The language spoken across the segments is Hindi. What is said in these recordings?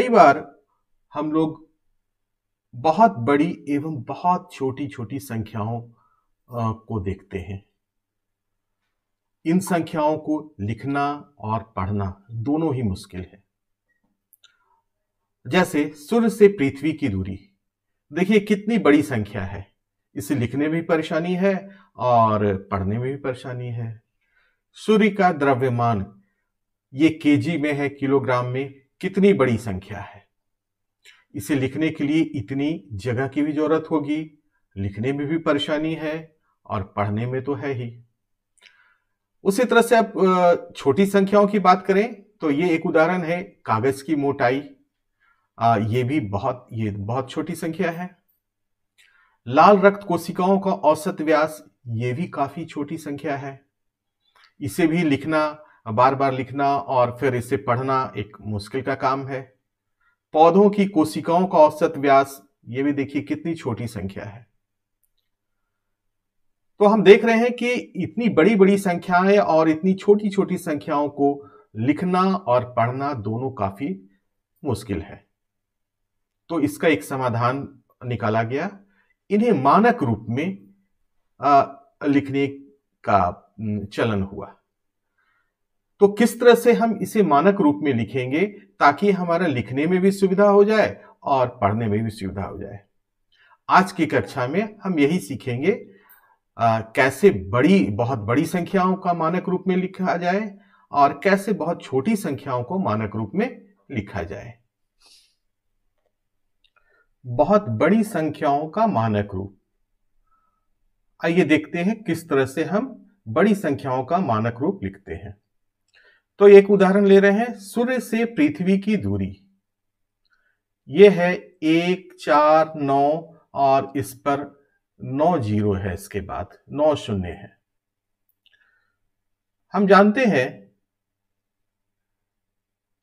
कई बार हम लोग बहुत बड़ी एवं बहुत छोटी छोटी संख्याओं को देखते हैं इन संख्याओं को लिखना और पढ़ना दोनों ही मुश्किल है जैसे सूर्य से पृथ्वी की दूरी देखिए कितनी बड़ी संख्या है इसे लिखने में भी परेशानी है और पढ़ने में भी परेशानी है सूर्य का द्रव्यमान ये केजी में है किलोग्राम में कितनी बड़ी संख्या है इसे लिखने के लिए इतनी जगह की भी जरूरत होगी लिखने में भी परेशानी है और पढ़ने में तो है ही उसी तरह से आप छोटी संख्याओं की बात करें तो ये एक उदाहरण है कागज की मोटाई ये भी बहुत ये बहुत छोटी संख्या है लाल रक्त कोशिकाओं का औसत व्यास ये भी काफी छोटी संख्या है इसे भी लिखना बार बार लिखना और फिर इसे पढ़ना एक मुश्किल का काम है पौधों की कोशिकाओं का औसत व्यास ये भी देखिए कितनी छोटी संख्या है तो हम देख रहे हैं कि इतनी बड़ी बड़ी संख्याएं और इतनी छोटी छोटी संख्याओं को लिखना और पढ़ना दोनों काफी मुश्किल है तो इसका एक समाधान निकाला गया इन्हें मानक रूप में लिखने का चलन हुआ तो किस तरह से हम इसे मानक रूप में लिखेंगे ताकि हमारा लिखने में भी सुविधा हो जाए और पढ़ने में भी सुविधा हो जाए आज की कक्षा में हम यही सीखेंगे आ, कैसे बड़ी बहुत बड़ी संख्याओं का मानक रूप में लिखा जाए और कैसे बहुत छोटी संख्याओं को मानक रूप में लिखा जाए बहुत बड़ी संख्याओं का मानक रूप आइए देखते हैं किस तरह से हम बड़ी संख्याओं का मानक रूप लिखते हैं तो एक उदाहरण ले रहे हैं सूर्य से पृथ्वी की दूरी ये है एक चार नौ और इस पर नौ जीरो है इसके बाद नौ शून्य है हम जानते हैं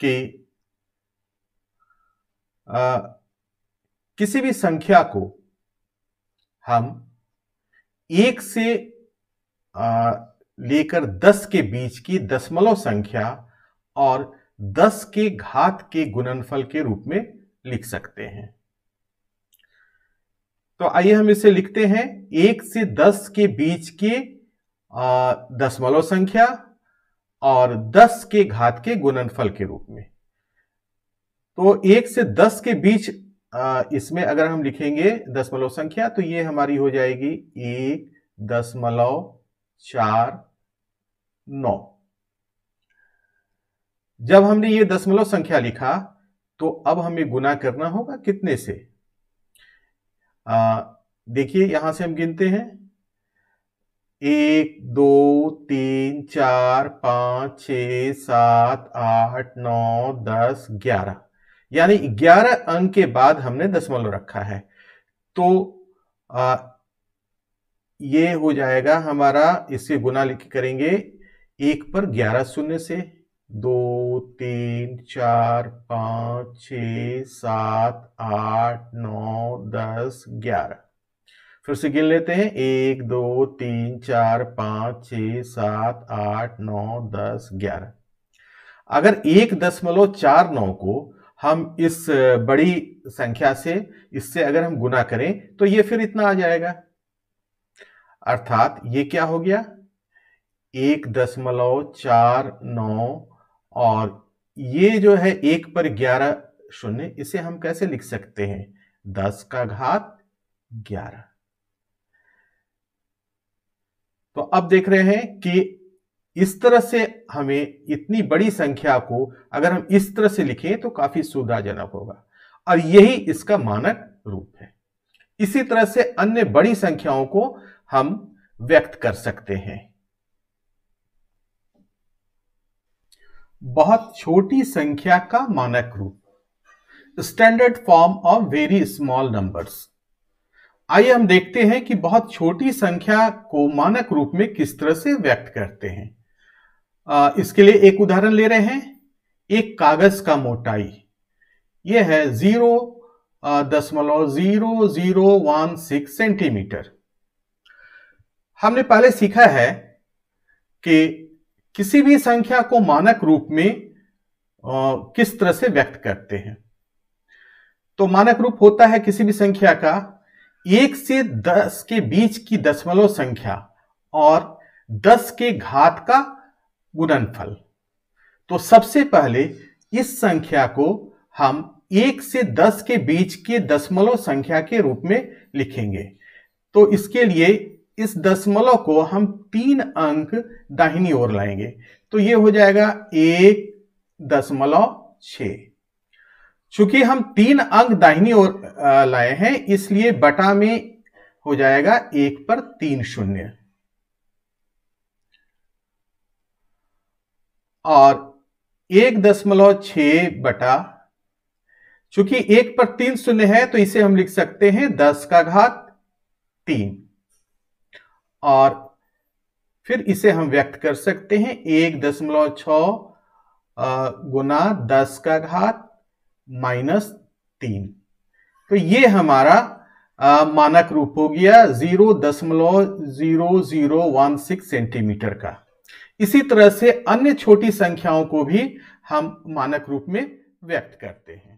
कि आ, किसी भी संख्या को हम एक से आ, लेकर 10 के बीच की दशमलव संख्या और 10 के घात के गुणनफल के रूप में लिख सकते हैं तो आइए हम इसे लिखते हैं एक से दस के बीच के दशमलव संख्या और दस के घात के गुणनफल के रूप में तो एक से दस के बीच इसमें अगर हम लिखेंगे दशमलव संख्या तो ये हमारी हो जाएगी एक दशमलव चार नौ जब हमने ये दशमलव संख्या लिखा तो अब हमें गुना करना होगा कितने से देखिए यहां से हम गिनते हैं एक दो तीन चार पांच छ सात आठ नौ दस ग्यारह यानी ग्यारह अंक के बाद हमने दशमलव रखा है तो ये हो जाएगा हमारा इससे गुना लिख करेंगे एक पर ग्यारह शून्य से दो तीन चार पाँच छ सात आठ नौ दस ग्यारह फिर से गिन लेते हैं एक दो तीन चार पाँच छ सात आठ नौ दस ग्यारह अगर एक दशमलव चार नौ को हम इस बड़ी संख्या से इससे अगर हम गुना करें तो ये फिर इतना आ जाएगा अर्थात ये क्या हो गया एक दशमलव चार नौ और ये जो है एक पर ग्यारह शून्य इसे हम कैसे लिख सकते हैं दस का घात ग्यारह तो अब देख रहे हैं कि इस तरह से हमें इतनी बड़ी संख्या को अगर हम इस तरह से लिखें तो काफी सुविधाजनक होगा और यही इसका मानक रूप है इसी तरह से अन्य बड़ी संख्याओं को हम व्यक्त कर सकते हैं बहुत छोटी संख्या का मानक रूप standard form of very small numbers आइए हम देखते हैं कि बहुत छोटी संख्या को मानक रूप में किस तरह से व्यक्त करते हैं आ, इसके लिए एक उदाहरण ले रहे हैं एक कागज का मोटाई यह है जीरो दशमलव zero zero one six centimetre हमने पहले सीखा है कि किसी भी संख्या को मानक रूप में किस तरह से व्यक्त करते हैं तो मानक रूप होता है किसी भी संख्या का एक से दस के बीच की दशमलव संख्या और दस के घात का गुणनफल तो सबसे पहले इस संख्या को हम एक से दस के बीच के दशमलव संख्या के रूप में लिखेंगे तो इसके लिए इस दशमलव को हम तीन अंक दाहिनी ओर लाएंगे तो ये हो जाएगा एक दशमलव छ चूंकि हम तीन अंक दाहिनी ओर लाए हैं इसलिए बटा में हो जाएगा एक पर तीन शून्य और एक दशमलव छ बटा चूंकि एक पर तीन शून्य है तो इसे हम लिख सकते हैं दस का घात तीन और फिर इसे हम व्यक्त कर सकते हैं एक दशमलव छ गुना दस का घात माइनस तीन तो ये हमारा आ, मानक रूप हो गया जीरो दशमलव zero zero one six centimetre का इसी तरह से अन्य छोटी संख्याओं को भी हम मानक रूप में व्यक्त करते हैं